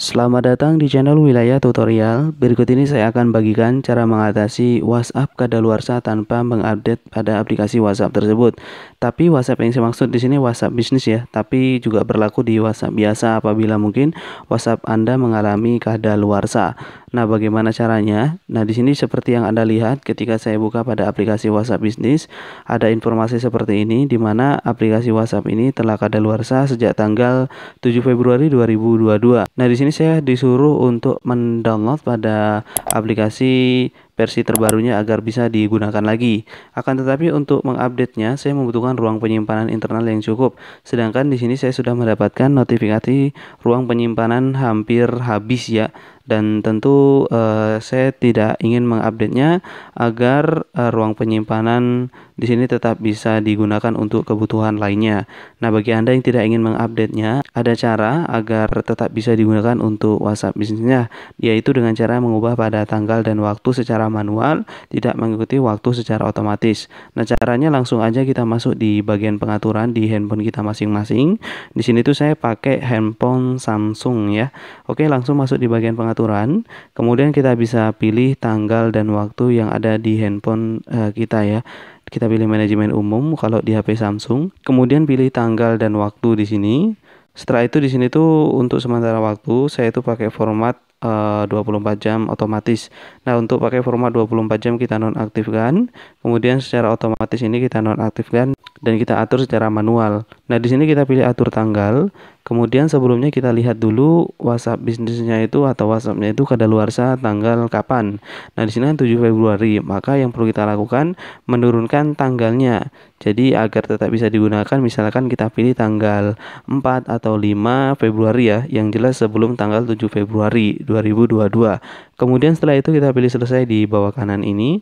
Selamat datang di channel Wilayah Tutorial. Berikut ini saya akan bagikan cara mengatasi WhatsApp kadaluarsa tanpa mengupdate pada aplikasi WhatsApp tersebut. Tapi WhatsApp yang saya maksud di sini WhatsApp bisnis ya, tapi juga berlaku di WhatsApp biasa apabila mungkin WhatsApp Anda mengalami kadaluarsa. Nah, bagaimana caranya? Nah, di sini seperti yang Anda lihat ketika saya buka pada aplikasi WhatsApp bisnis, ada informasi seperti ini di mana aplikasi WhatsApp ini telah kadaluarsa sejak tanggal 7 Februari 2022. Nah, di sini ini saya disuruh untuk mendownload pada aplikasi versi terbarunya agar bisa digunakan lagi. Akan tetapi untuk mengupdate-nya saya membutuhkan ruang penyimpanan internal yang cukup. Sedangkan di sini saya sudah mendapatkan notifikasi ruang penyimpanan hampir habis ya dan tentu uh, saya tidak ingin mengupdate-nya agar uh, ruang penyimpanan di sini tetap bisa digunakan untuk kebutuhan lainnya. Nah, bagi Anda yang tidak ingin mengupdate-nya, ada cara agar tetap bisa digunakan untuk WhatsApp bisnisnya, yaitu dengan cara mengubah pada tanggal dan waktu secara manual, tidak mengikuti waktu secara otomatis. Nah, caranya langsung aja kita masuk di bagian pengaturan di handphone kita masing-masing. Di sini tuh saya pakai handphone Samsung ya. Oke, langsung masuk di bagian pengaturan. Kemudian kita bisa pilih tanggal dan waktu yang ada di handphone uh, kita ya kita pilih manajemen umum kalau di HP Samsung. Kemudian pilih tanggal dan waktu di sini. Setelah itu di sini tuh untuk sementara waktu saya itu pakai format eh, uh, 24 jam otomatis. Nah, untuk pakai format 24 jam kita nonaktifkan. Kemudian secara otomatis ini kita nonaktifkan dan kita atur secara manual. Nah, di sini kita pilih atur tanggal. Kemudian sebelumnya kita lihat dulu WhatsApp bisnisnya itu atau WhatsAppnya itu kadaluarsa tanggal kapan. Nah, di sini 7 kan Februari, maka yang perlu kita lakukan menurunkan tanggalnya. Jadi agar tetap bisa digunakan misalkan kita pilih tanggal 4 atau 5 Februari ya, yang jelas sebelum tanggal 7 Februari 2022. Kemudian setelah itu kita pilih selesai di bawah kanan ini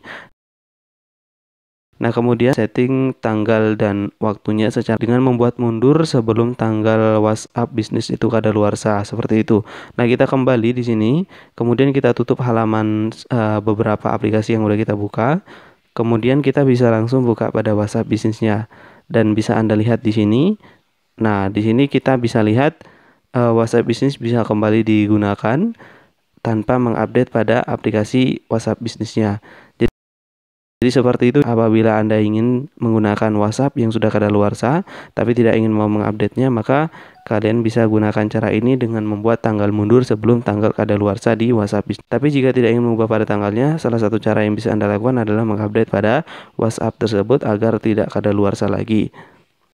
Nah, kemudian setting tanggal dan waktunya secara dengan membuat mundur sebelum tanggal WhatsApp bisnis itu kadaluarsa seperti itu. Nah, kita kembali di sini, kemudian kita tutup halaman uh, beberapa aplikasi yang udah kita buka. Kemudian kita bisa langsung buka pada WhatsApp bisnisnya dan bisa Anda lihat di sini. Nah, di sini kita bisa lihat uh, WhatsApp bisnis bisa kembali digunakan tanpa mengupdate pada aplikasi WhatsApp bisnisnya. Jadi seperti itu apabila Anda ingin menggunakan WhatsApp yang sudah kadaluarsa tapi tidak ingin mau mengupdate-nya maka kalian bisa gunakan cara ini dengan membuat tanggal mundur sebelum tanggal kadaluarsa di WhatsApp. Tapi jika tidak ingin mengubah pada tanggalnya, salah satu cara yang bisa Anda lakukan adalah mengupdate pada WhatsApp tersebut agar tidak kadaluarsa lagi.